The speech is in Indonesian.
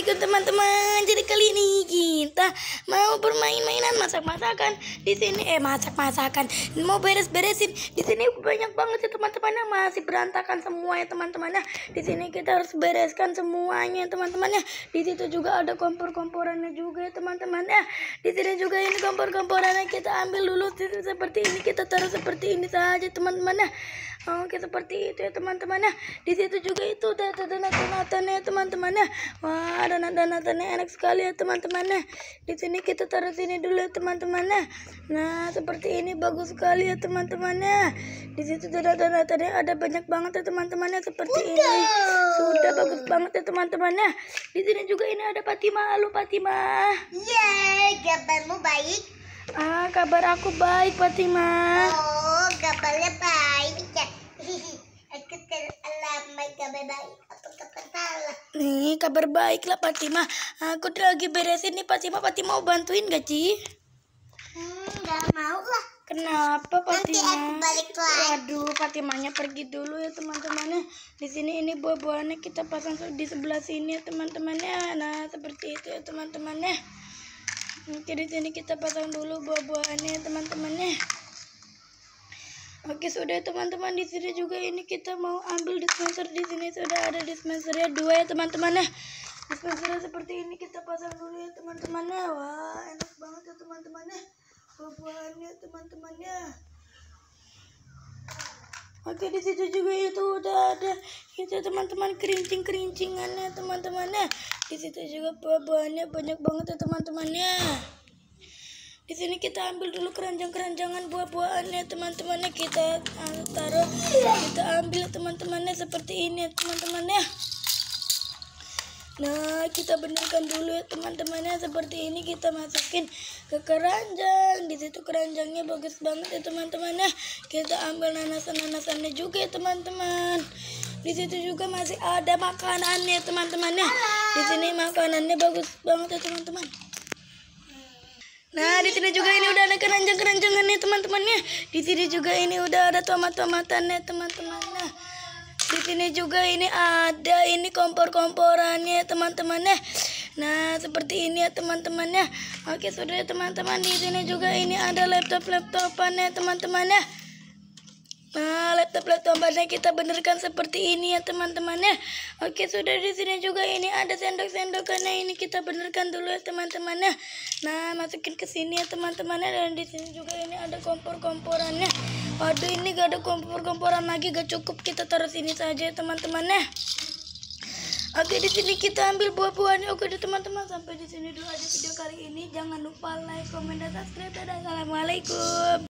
Assalamualaikum teman-teman. Jadi kali ini kita mau bermain mainan masak-masakan di sini eh masak-masakan. Mau beres-beresin. Di sini banyak banget ya teman-teman yang masih berantakan semua ya teman-teman. Nah, di sini kita harus bereskan semuanya teman-teman ya. Di situ juga ada kompor-komporannya juga ya teman-teman ya. Di sini juga ini kompor-komporannya kita ambil dulu di seperti ini kita taruh seperti ini saja teman-teman ya. Oke seperti itu ya teman-teman ya. di situ juga itu ada nata-natanya teman-teman ya. wah adonan donaturnya enak sekali ya teman-teman nah di sini kita taruh sini dulu ya teman-teman nah, nah seperti ini bagus sekali ya teman-teman nah di situ donaturnya ada banyak banget ya teman-teman nah seperti Udah. ini sudah bagus banget ya teman-teman nah di sini juga ini ada Fatima halo Fatima yeay kabarmu baik ah kabar aku baik Fatima oh kabarnya baik ya aku terlambat kabar baik Nih, kabar baik lah Fatima. Aku lagi beresin nih Fatima. Fatima mau bantuin gak, Ci? Hmm, gak mau lah. Kenapa Fatima? Nanti aku balik lagi. Waduh, Fatimanya pergi dulu ya teman-temannya. Di sini ini buah-buahannya kita pasang di sebelah sini ya teman-temannya. Nah, seperti itu ya teman-temannya. Oke, di sini kita pasang dulu buah-buahannya teman-temannya. Oke, sudah teman-teman di sini juga ini kita mau ambil dispenser di sini dispensernya dua ya teman-teman ya dispensernya seperti ini kita pasang dulu ya teman-teman ya wah enak banget ya teman-teman ya buah-buahannya teman-temannya oke di situ juga itu udah ada itu teman-teman kerincing kerincingannya teman-temannya di situ juga buah-buahannya banyak banget ya teman-temannya di sini kita ambil dulu keranjang-keranjangan buah-buahannya teman-temannya kita taruh kita ambil teman-temannya seperti ini teman-temannya nah kita benarkan dulu ya teman-temannya seperti ini kita masukin ke keranjang di situ keranjangnya bagus banget ya teman-temannya kita ambil nanasan-nanasannya juga ya teman-teman di situ juga masih ada makanannya teman-temannya di sini makanannya bagus banget ya teman-teman Nah, di sini juga ini udah ada keranjang-keranjangan nih teman-temannya. Di sini juga ini udah ada tomat-tomatannya teman-teman. Nah, di sini juga ini ada ini kompor-komporannya teman-temannya. Nah, seperti ini ya teman-temannya. Oke, sudah teman-teman. Di sini juga ini ada laptop-laptopannya teman-temannya. Nah, laptop-laptop gambarnya kita benerkan seperti ini ya teman-teman ya. Oke, sudah di sini juga ini ada sendok-sendokannya ini kita benerkan dulu ya teman-teman ya. Nah, masukin ke sini ya teman-teman ya dan di sini juga ini ada kompor-komporannya. Waduh, ini gak ada kompor-komporan lagi, gak cukup kita taruh sini saja ya teman-teman ya. Oke di sini kita ambil buah-buahnya. Oke deh teman-teman sampai di sini dulu aja video kali ini. Jangan lupa like, komen, dan subscribe. Ya, dan assalamualaikum.